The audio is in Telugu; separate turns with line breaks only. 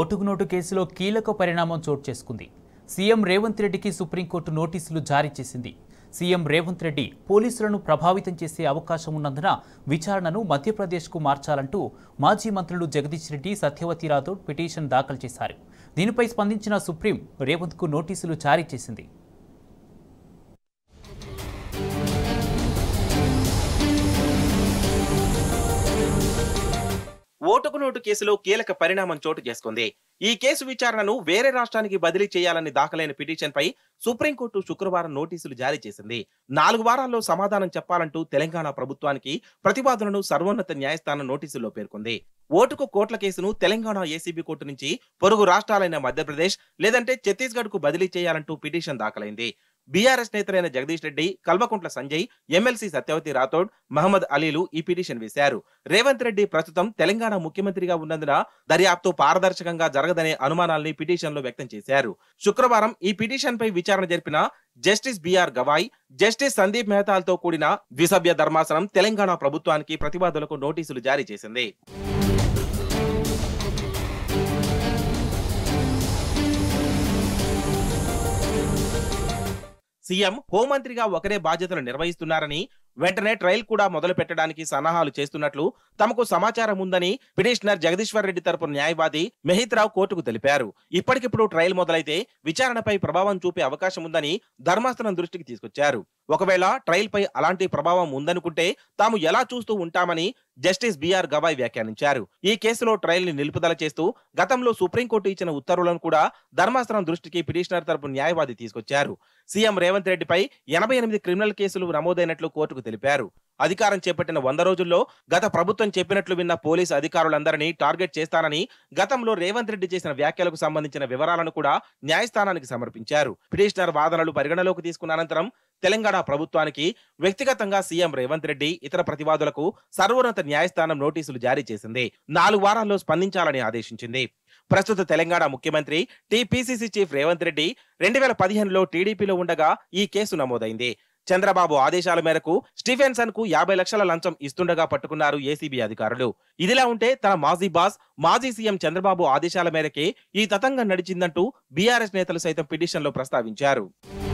ఓటుకు నోటు కేసులో కీలక పరిణామం చోటు చేసుకుంది సీఎం రేవంత్ రెడ్డికి సుప్రీంకోర్టు నోటీసులు జారీ చేసింది సీఎం రేవంత్ రెడ్డి పోలీసులను ప్రభావితం చేసే అవకాశం ఉన్నందున విచారణను మధ్యప్రదేశ్కు మార్చాలంటూ మాజీ మంత్రులు జగదీష్ రెడ్డి సత్యవతి రాథోడ్ పిటిషన్ దాఖలు చేశారు దీనిపై స్పందించిన సుప్రీం రేవంత్కు నోటీసులు జారీ చేసింది
ఓటుకు నోటు కేసులో కీలక పరిణామం చోటు చేసుకుంది ఈ కేసు విచారణను వేరే రాష్ట్రానికి బదిలీ చేయాలని దాఖలైన పిటిషన్ పై సుప్రీంకోర్టు శుక్రవారం నోటీసులు జారీ చేసింది నాలుగు వారాల్లో సమాధానం చెప్పాలంటూ తెలంగాణ ప్రభుత్వానికి ప్రతిపాదనను సర్వోన్నత న్యాయస్థానం నోటీసుల్లో పేర్కొంది ఓటుకు కోట్ల కేసును తెలంగాణ ఏసీబీ కోర్టు నుంచి పొరుగు రాష్ట్రాలైన మధ్యప్రదేశ్ లేదంటే ఛత్తీస్గఢ్ కు బదిలీ చేయాలంటూ పిటిషన్ దాఖలైంది బీఆర్ఎస్ నేతలైన జగదీష్ రెడ్డి కల్వకుంట్ల సంజయ్ ఎమ్మెల్సీ సత్యవతి రాథోడ్ మహమ్మద్ అలీలు ఈ పిటిషన్ వేశారు రేవంత్ రెడ్డి ప్రస్తుతం తెలంగాణ ముఖ్యమంత్రిగా ఉన్నందున దర్యాప్తు పారదర్శకంగా జరగదనే అనుమానాల్ని పిటిషన్లో వ్యక్తం చేశారు శుక్రవారం ఈ పిటిషన్ పై విచారణ జరిపిన justice BR Gavai justice Sandeep మెహతాలతో కూడిన ద్విసభ్య ధర్మాసనం తెలంగాణ ప్రభుత్వానికి ప్రతివాదులకు నోటీసులు జారీ చేసింది సీఎం హోంమంత్రిగా ఒకరే బాధ్యతలు నిర్వహిస్తున్నారని వెంటనే ట్రయల్ కూడా మొదలు పెట్టడానికి సన్నాహాలు చేస్తున్నట్లు తమకు సమాచారం ఉందని పిటిషనర్ జగదీశ్వర్ రెడ్డి తరపున న్యాయవాది మెహిత్రావు కోర్టుకు తెలిపారు ఇప్పటికిప్పుడు ట్రయల్ మొదలైతే విచారణపై ప్రభావం చూపే అవకాశం ఉందని ధర్మాస్థనం దృష్టికి తీసుకొచ్చారు ఒకవేళ ట్రయల్పై అలాంటి ప్రభావం ఉందనుకుంటే తాము ఎలా చూస్తూ ఉంటామని జస్టిస్ బిఆర్ గవాయ్ వ్యాఖ్యానించారు ఈ కేసులో ట్రయల్ ని నిలుపుదల చేస్తూ గతంలో సుప్రీంకోర్టు ఇచ్చిన ఉత్తర్వులను కూడా ధర్మాసనం దృష్టికి పిటిషనర్ తరపు న్యాయవాది తీసుకొచ్చారు సీఎం రేవంత్ రెడ్డిపై ఎనభై ఎనిమిది క్రిమినల్ కేసులు నమోదైనట్లు కోర్టుకు తెలిపారు అధికారం చేపట్టిన వంద రోజుల్లో గత ప్రభుత్వం చెప్పినట్లు విన్న పోలీసు అధికారులందరినీ టార్గెట్ చేస్తానని గతంలో రేవంత్ రెడ్డి చేసిన వ్యాఖ్యలకు సంబంధించిన వివరాలను కూడా న్యాయస్థానానికి సమర్పించారు పిటిషనర్ వాదనలు పరిగణలోకి తీసుకున్న అనంతరం తెలంగాణ ప్రభుత్వానికి వ్యక్తిగతంగా సీఎం రేవంత్ రెడ్డి ఇతర ప్రతివాదులకు సర్వోన్నత న్యాయస్థానం నోటీసులు జారీ చేసింది నాలుగు వారాల్లో స్పందించాలని ఆదేశించింది ప్రస్తుత తెలంగాణ ముఖ్యమంత్రి టిపిసిసి చీఫ్ రేవంత్ రెడ్డి రెండు వేల పదిహేనులో టీడీపీలో ఉండగా ఈ కేసు నమోదైంది చంద్రబాబు ఆదేశాల మేరకు స్టీఫెన్సన్ కు యాభై లక్షల లంచం ఇస్తుండగా పట్టుకున్నారు ఏసీబీ అధికారులు ఇదిలా ఉంటే తన మాజీ బాస్ మాజీ సీఎం చంద్రబాబు ఆదేశాల మేరకే ఈ తతంగం నడిచిందంటూ బీఆర్ఎస్ నేతలు సైతం లో ప్రస్తావించారు